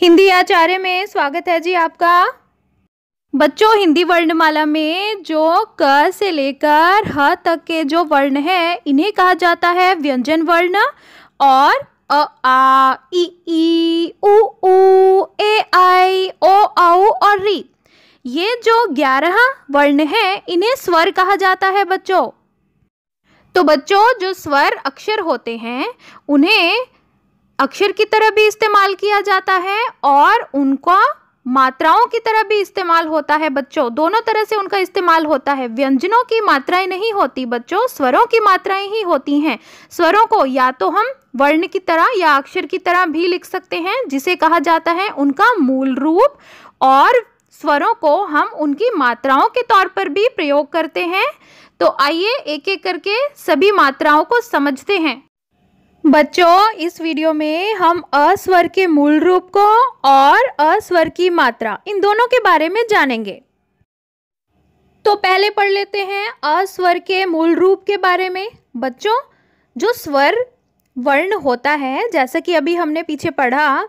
हिंदी आचार्य में स्वागत है जी आपका बच्चों हिंदी वर्णमाला में जो क से लेकर ह तक के जो वर्ण है इन्हें कहा जाता है व्यंजन वर्ण और अ आ इ ई उ ऊ ए आई ओ औ और री ये जो ग्यारह वर्ण हैं इन्हें स्वर कहा जाता है बच्चों तो बच्चों जो स्वर अक्षर होते हैं उन्हें अक्षर की तरह भी इस्तेमाल किया जाता है और उनका मात्राओं की तरह भी इस्तेमाल होता है बच्चों दोनों तरह से उनका इस्तेमाल होता है व्यंजनों की मात्राएं नहीं होती बच्चों स्वरों की मात्राएं ही होती हैं स्वरों को या तो हम वर्ण की तरह या अक्षर की तरह भी लिख सकते हैं जिसे कहा जाता है उनका मूल रूप और स्वरों को हम उनकी मात्राओं के तौर पर भी प्रयोग करते हैं तो आइए एक एक करके सभी मात्राओं को समझते हैं बच्चों इस वीडियो में हम अस्वर के मूल रूप को और अस्वर की मात्रा इन दोनों के बारे में जानेंगे तो पहले पढ़ लेते हैं अस्वर के मूल रूप के बारे में बच्चों जो स्वर वर्ण होता है जैसा कि अभी हमने पीछे पढ़ा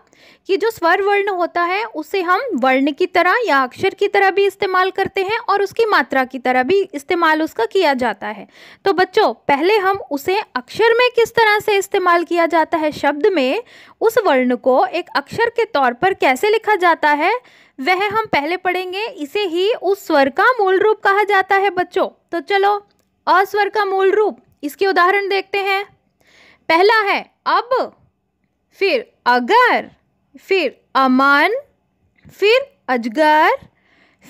कि जो स्वर वर्ण होता है उसे हम वर्ण की तरह या अक्षर की तरह भी इस्तेमाल करते हैं और उसकी मात्रा की तरह भी इस्तेमाल उसका किया जाता है तो बच्चों पहले हम उसे अक्षर में किस तरह से इस्तेमाल किया जाता है शब्द में उस वर्ण को एक अक्षर के तौर पर कैसे लिखा जाता है वह हम पहले पढ़ेंगे इसे ही उस स्वर का मूल रूप कहा जाता है बच्चों तो चलो अस्वर का मूल रूप इसके उदाहरण देखते हैं पहला है अब फिर अगर फिर अमन फिर अजगर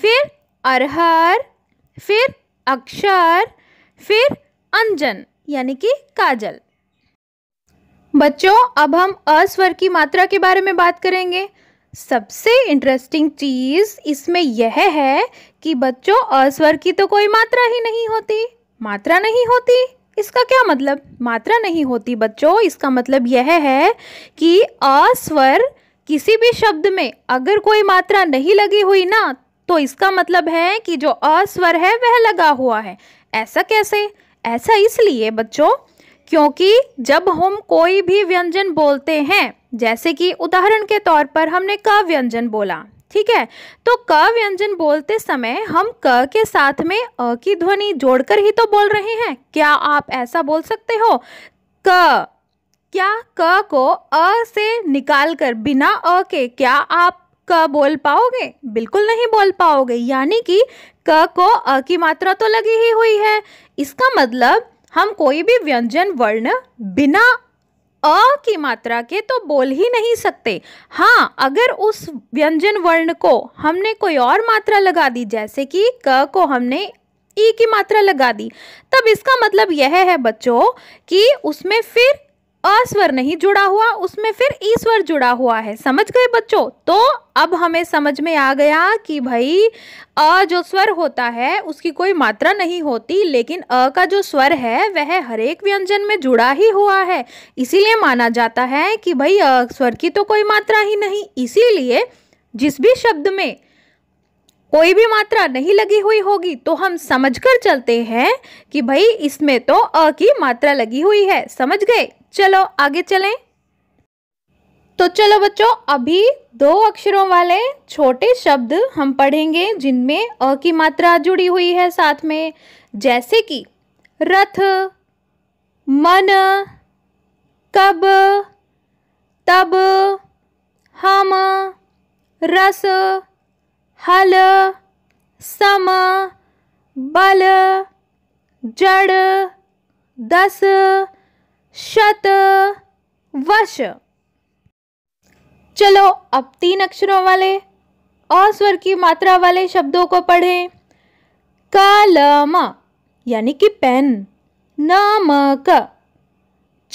फिर अरहर फिर अक्षर फिर अंजन यानी कि काजल बच्चों अब हम अस्वर की मात्रा के बारे में बात करेंगे सबसे इंटरेस्टिंग चीज़ इसमें यह है कि बच्चों अस्वर की तो कोई मात्रा ही नहीं होती मात्रा नहीं होती इसका क्या मतलब मात्रा नहीं होती बच्चों इसका मतलब यह है कि अस्वर किसी भी शब्द में अगर कोई मात्रा नहीं लगी हुई ना तो इसका मतलब है कि जो अस्वर है वह लगा हुआ है ऐसा कैसे ऐसा इसलिए बच्चों क्योंकि जब हम कोई भी व्यंजन बोलते हैं जैसे कि उदाहरण के तौर पर हमने क व्यंजन बोला ठीक है तो क व्यंजन बोलते समय हम क के साथ में अ की ध्वनि जोड़कर ही तो बोल रहे हैं क्या आप ऐसा बोल सकते हो क क्या क को अ से निकाल कर बिना अ के क्या आप क बोल पाओगे बिल्कुल नहीं बोल पाओगे यानी कि क को अ की मात्रा तो लगी ही हुई है इसका मतलब हम कोई भी व्यंजन वर्ण बिना अ की मात्रा के तो बोल ही नहीं सकते हाँ अगर उस व्यंजन वर्ण को हमने कोई और मात्रा लगा दी जैसे कि क को हमने ई की मात्रा लगा दी तब इसका मतलब यह है बच्चों कि उसमें फिर अस्वर नहीं जुड़ा हुआ उसमें फिर ईश्वर जुड़ा हुआ है समझ गए बच्चों तो अब हमें समझ में आ गया कि भाई अ जो स्वर होता है उसकी कोई मात्रा नहीं होती लेकिन अ का जो स्वर है वह हरेक व्यंजन में जुड़ा ही हुआ है इसीलिए माना जाता है कि भाई अ स्वर की तो कोई मात्रा ही नहीं इसीलिए जिस भी शब्द में कोई भी मात्रा नहीं लगी हुई होगी तो हम समझकर चलते हैं कि भाई इसमें तो अ की मात्रा लगी हुई है समझ गए चलो आगे चलें तो चलो बच्चों अभी दो अक्षरों वाले छोटे शब्द हम पढ़ेंगे जिनमें अ की मात्रा जुड़ी हुई है साथ में जैसे कि रथ मन कब तब हम रस हल सम बल जड़ दस शत वश चलो अब तीन अक्षरों वाले अस्वर की मात्रा वाले शब्दों को पढ़ें कलम यानी कि पेन नमक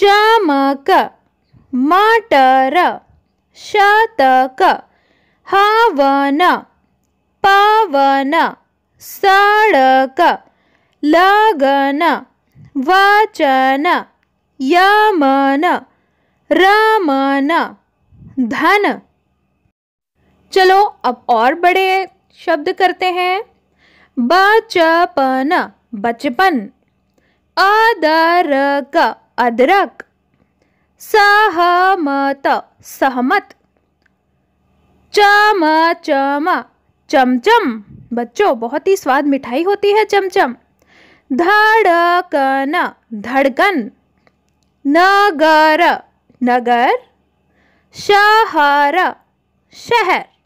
चमक मटर शतक हवन पावन सड़क लगन वचन यमन रमन धन चलो अब और बड़े शब्द करते हैं बचपन बचपन अदरक अदरक सहमत सहमत चम चम चमचम बच्चों बहुत ही स्वाद मिठाई होती है चमचम धड़कन धड़कन नगर नगर शहर शहर